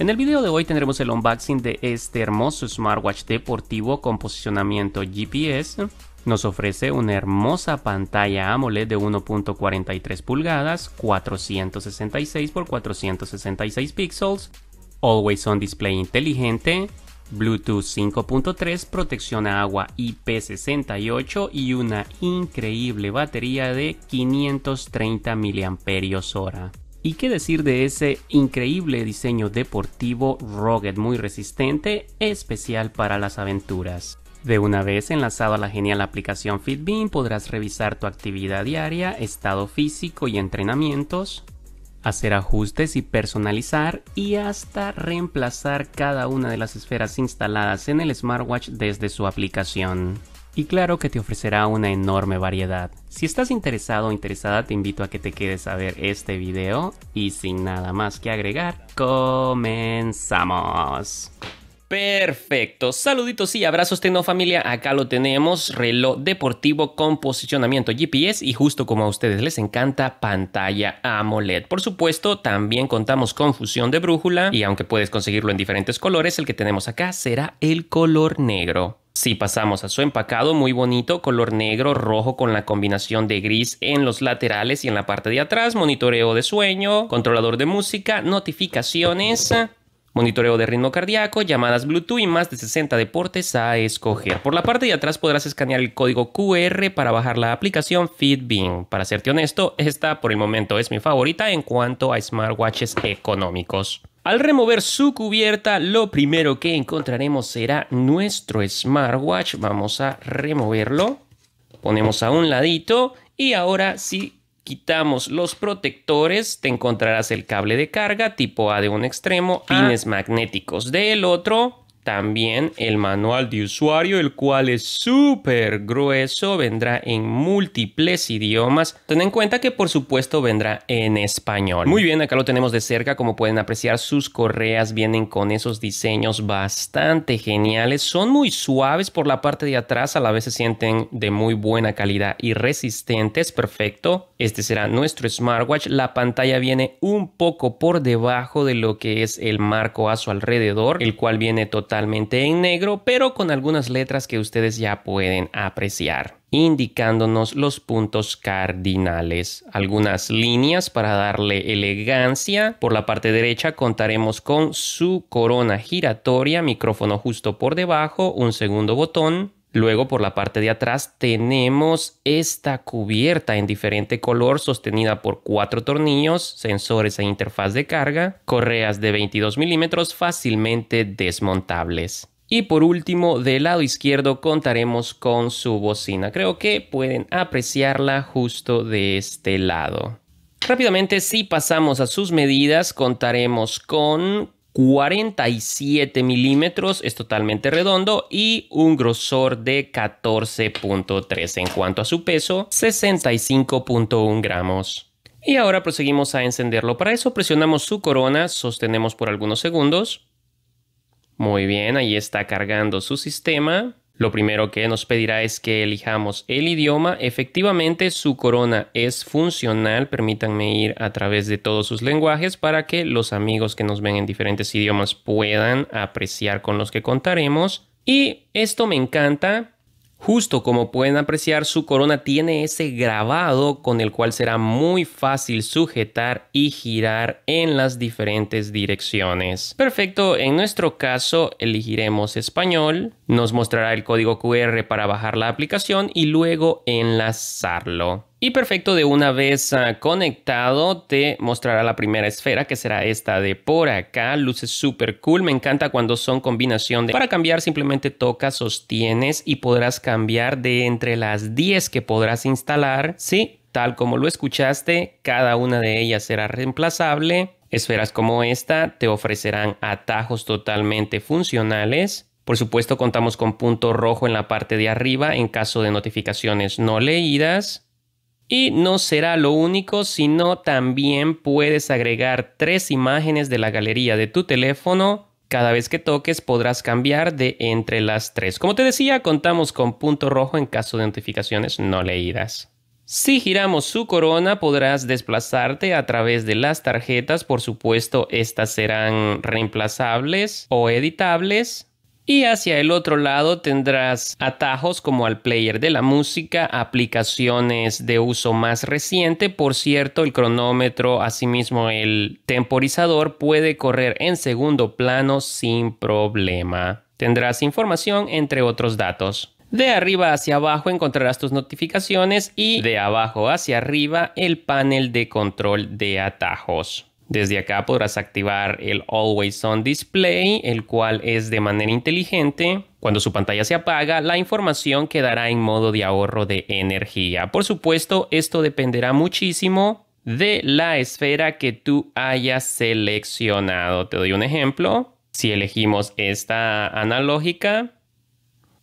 En el video de hoy tendremos el unboxing de este hermoso smartwatch deportivo con posicionamiento GPS. Nos ofrece una hermosa pantalla AMOLED de 1.43 pulgadas, 466 x 466 píxeles, Always On Display inteligente, Bluetooth 5.3, protección a agua IP68 y una increíble batería de 530 mAh. Y qué decir de ese increíble diseño deportivo Rocket muy resistente, especial para las aventuras. De una vez enlazado a la genial aplicación FitBeam podrás revisar tu actividad diaria, estado físico y entrenamientos, hacer ajustes y personalizar y hasta reemplazar cada una de las esferas instaladas en el smartwatch desde su aplicación y claro que te ofrecerá una enorme variedad. Si estás interesado o interesada te invito a que te quedes a ver este video y sin nada más que agregar, comenzamos. Perfecto, saluditos y abrazos Tecno familia, acá lo tenemos, reloj deportivo con posicionamiento GPS y justo como a ustedes les encanta, pantalla AMOLED. Por supuesto, también contamos con fusión de brújula y aunque puedes conseguirlo en diferentes colores, el que tenemos acá será el color negro. Si pasamos a su empacado, muy bonito, color negro, rojo con la combinación de gris en los laterales y en la parte de atrás, monitoreo de sueño, controlador de música, notificaciones, monitoreo de ritmo cardíaco, llamadas Bluetooth y más de 60 deportes a escoger. Por la parte de atrás podrás escanear el código QR para bajar la aplicación Fitbin. Para serte honesto, esta por el momento es mi favorita en cuanto a smartwatches económicos. Al remover su cubierta, lo primero que encontraremos será nuestro smartwatch. Vamos a removerlo. Ponemos a un ladito y ahora si quitamos los protectores, te encontrarás el cable de carga tipo A de un extremo, ah. pines magnéticos del otro, también el manual de usuario, el cual es súper grueso, vendrá en múltiples idiomas. Ten en cuenta que por supuesto vendrá en español. Muy bien, acá lo tenemos de cerca, como pueden apreciar sus correas vienen con esos diseños bastante geniales. Son muy suaves por la parte de atrás, a la vez se sienten de muy buena calidad y resistentes, perfecto. Este será nuestro smartwatch. La pantalla viene un poco por debajo de lo que es el marco a su alrededor, el cual viene totalmente totalmente en negro, pero con algunas letras que ustedes ya pueden apreciar, indicándonos los puntos cardinales. Algunas líneas para darle elegancia. Por la parte derecha contaremos con su corona giratoria, micrófono justo por debajo, un segundo botón, Luego por la parte de atrás tenemos esta cubierta en diferente color sostenida por cuatro tornillos, sensores e interfaz de carga, correas de 22 milímetros fácilmente desmontables. Y por último, del lado izquierdo contaremos con su bocina. Creo que pueden apreciarla justo de este lado. Rápidamente, si pasamos a sus medidas, contaremos con 47 milímetros, es totalmente redondo y un grosor de 14.3. En cuanto a su peso, 65.1 gramos. Y ahora proseguimos a encenderlo. Para eso presionamos su corona, sostenemos por algunos segundos. Muy bien, ahí está cargando su sistema. Lo primero que nos pedirá es que elijamos el idioma. Efectivamente, su corona es funcional. Permítanme ir a través de todos sus lenguajes para que los amigos que nos ven en diferentes idiomas puedan apreciar con los que contaremos. Y esto me encanta Justo como pueden apreciar, su corona tiene ese grabado con el cual será muy fácil sujetar y girar en las diferentes direcciones. Perfecto, en nuestro caso elegiremos español, nos mostrará el código QR para bajar la aplicación y luego enlazarlo. Y perfecto, de una vez ah, conectado te mostrará la primera esfera que será esta de por acá. Luces súper cool, me encanta cuando son combinación de... Para cambiar simplemente tocas, sostienes y podrás cambiar de entre las 10 que podrás instalar. Sí, tal como lo escuchaste, cada una de ellas será reemplazable. Esferas como esta te ofrecerán atajos totalmente funcionales. Por supuesto contamos con punto rojo en la parte de arriba en caso de notificaciones no leídas. Y no será lo único, sino también puedes agregar tres imágenes de la galería de tu teléfono. Cada vez que toques podrás cambiar de entre las tres. Como te decía, contamos con punto rojo en caso de notificaciones no leídas. Si giramos su corona podrás desplazarte a través de las tarjetas, por supuesto estas serán reemplazables o editables y hacia el otro lado tendrás atajos como al player de la música, aplicaciones de uso más reciente. Por cierto, el cronómetro, asimismo el temporizador, puede correr en segundo plano sin problema. Tendrás información entre otros datos. De arriba hacia abajo encontrarás tus notificaciones y de abajo hacia arriba el panel de control de atajos. Desde acá podrás activar el Always On Display, el cual es de manera inteligente. Cuando su pantalla se apaga, la información quedará en modo de ahorro de energía. Por supuesto, esto dependerá muchísimo de la esfera que tú hayas seleccionado. Te doy un ejemplo. Si elegimos esta analógica,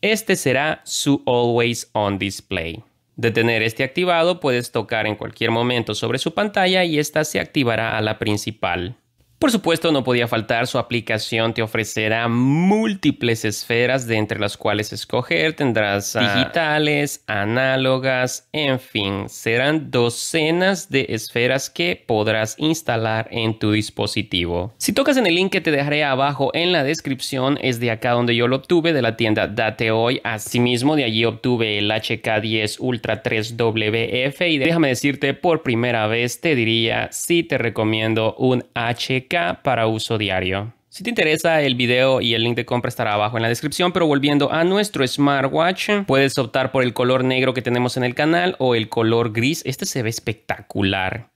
este será su Always On Display. De tener este activado, puedes tocar en cualquier momento sobre su pantalla y esta se activará a la principal. Por supuesto, no podía faltar, su aplicación te ofrecerá múltiples esferas de entre las cuales escoger, tendrás ah. digitales, análogas, en fin, serán docenas de esferas que podrás instalar en tu dispositivo. Si tocas en el link que te dejaré abajo en la descripción, es de acá donde yo lo obtuve, de la tienda Date Hoy, asimismo de allí obtuve el HK10 Ultra 3WF y déjame decirte por primera vez, te diría, si te recomiendo un HK para uso diario. Si te interesa el video y el link de compra estará abajo en la descripción, pero volviendo a nuestro smartwatch, puedes optar por el color negro que tenemos en el canal o el color gris. Este se ve espectacular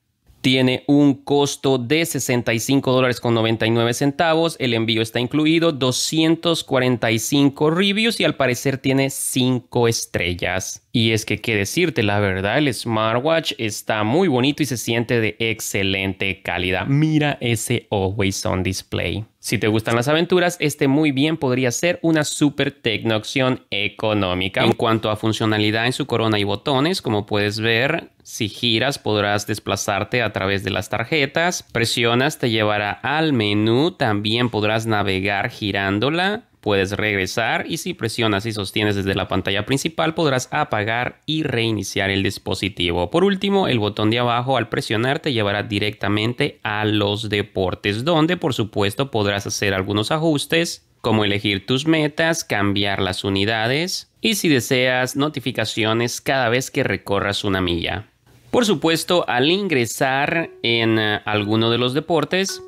tiene un costo de 65 dólares con 99 centavos. El envío está incluido, 245 reviews y al parecer tiene 5 estrellas. Y es que, qué decirte, la verdad, el smartwatch está muy bonito y se siente de excelente calidad. Mira ese Always On Display. Si te gustan las aventuras, este muy bien podría ser una super tecno opción económica. En cuanto a funcionalidad en su corona y botones, como puedes ver, si giras podrás desplazarte a través de las tarjetas, presionas te llevará al menú, también podrás navegar girándola Puedes regresar y si presionas y sostienes desde la pantalla principal podrás apagar y reiniciar el dispositivo. Por último, el botón de abajo al presionar te llevará directamente a los deportes donde por supuesto podrás hacer algunos ajustes como elegir tus metas, cambiar las unidades y si deseas notificaciones cada vez que recorras una milla. Por supuesto, al ingresar en eh, alguno de los deportes,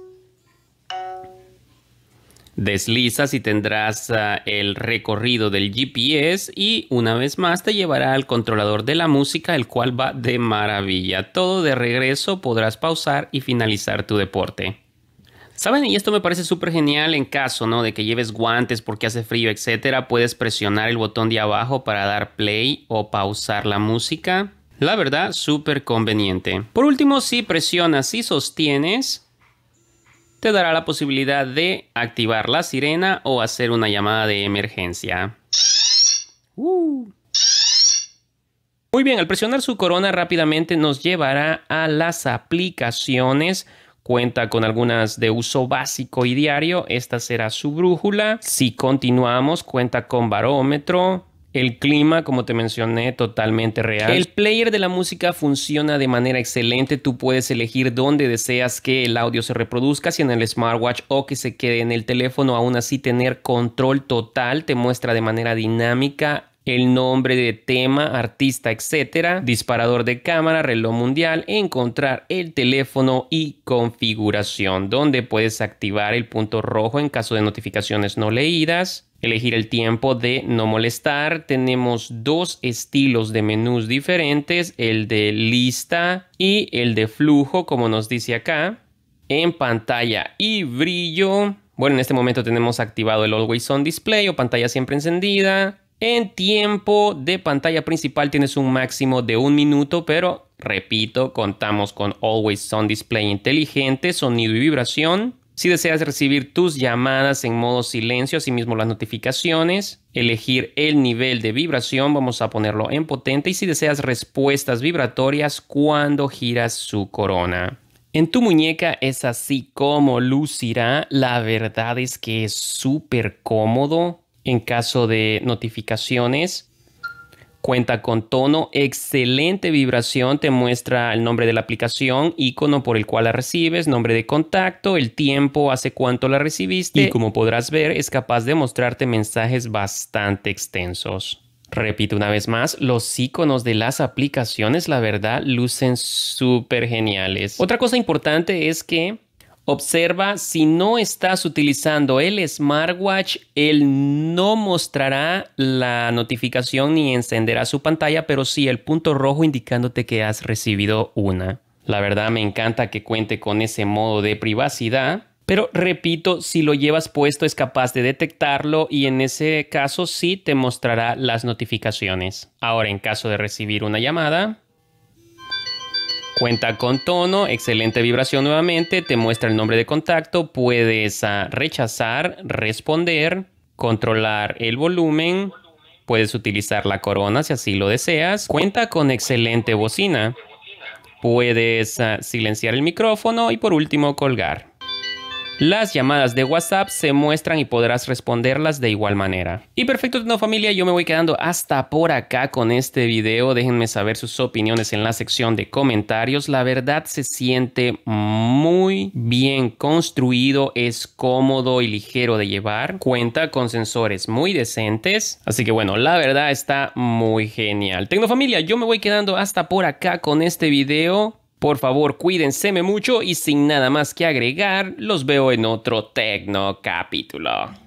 Deslizas y tendrás ah, el recorrido del GPS y una vez más te llevará al controlador de la música, el cual va de maravilla. Todo de regreso podrás pausar y finalizar tu deporte. ¿Saben? Y esto me parece súper genial en caso, ¿no? De que lleves guantes porque hace frío, etcétera. Puedes presionar el botón de abajo para dar play o pausar la música. La verdad, súper conveniente. Por último, si presionas y sostienes, te dará la posibilidad de activar la sirena o hacer una llamada de emergencia. Uh. Muy bien, al presionar su corona rápidamente nos llevará a las aplicaciones. Cuenta con algunas de uso básico y diario. Esta será su brújula. Si continuamos, cuenta con barómetro, el clima, como te mencioné, totalmente real. El player de la música funciona de manera excelente. Tú puedes elegir dónde deseas que el audio se reproduzca, si en el smartwatch o que se quede en el teléfono. Aún así, tener control total te muestra de manera dinámica el nombre de tema, artista, etcétera, disparador de cámara, reloj mundial, encontrar el teléfono y configuración, donde puedes activar el punto rojo en caso de notificaciones no leídas, elegir el tiempo de no molestar. Tenemos dos estilos de menús diferentes, el de lista y el de flujo, como nos dice acá. En pantalla y brillo. Bueno, en este momento tenemos activado el Always On Display o pantalla siempre encendida. En tiempo de pantalla principal tienes un máximo de un minuto, pero repito, contamos con Always On Display inteligente, sonido y vibración. Si deseas recibir tus llamadas en modo silencio, así mismo las notificaciones, elegir el nivel de vibración, vamos a ponerlo en potente, y si deseas respuestas vibratorias cuando giras su corona. En tu muñeca es así como lucirá, la verdad es que es súper cómodo, en caso de notificaciones. Cuenta con tono, excelente vibración, te muestra el nombre de la aplicación, icono por el cual la recibes, nombre de contacto, el tiempo, hace cuánto la recibiste y como podrás ver es capaz de mostrarte mensajes bastante extensos. Repito una vez más, los iconos de las aplicaciones la verdad lucen súper geniales. Otra cosa importante es que Observa, si no estás utilizando el smartwatch, él no mostrará la notificación ni encenderá su pantalla, pero sí el punto rojo indicándote que has recibido una. La verdad me encanta que cuente con ese modo de privacidad, pero repito, si lo llevas puesto es capaz de detectarlo y en ese caso sí te mostrará las notificaciones. Ahora, en caso de recibir una llamada, Cuenta con tono, excelente vibración nuevamente, te muestra el nombre de contacto, puedes ah, rechazar, responder, controlar el volumen, puedes utilizar la corona si así lo deseas. Cuenta con excelente bocina, puedes ah, silenciar el micrófono y por último colgar. Las llamadas de WhatsApp se muestran y podrás responderlas de igual manera. Y perfecto, Tecnofamilia, yo me voy quedando hasta por acá con este video. Déjenme saber sus opiniones en la sección de comentarios. La verdad se siente muy bien construido, es cómodo y ligero de llevar. Cuenta con sensores muy decentes. Así que bueno, la verdad está muy genial. Tecnofamilia, yo me voy quedando hasta por acá con este video. Por favor, cuídense mucho y sin nada más que agregar, los veo en otro Tecno capítulo.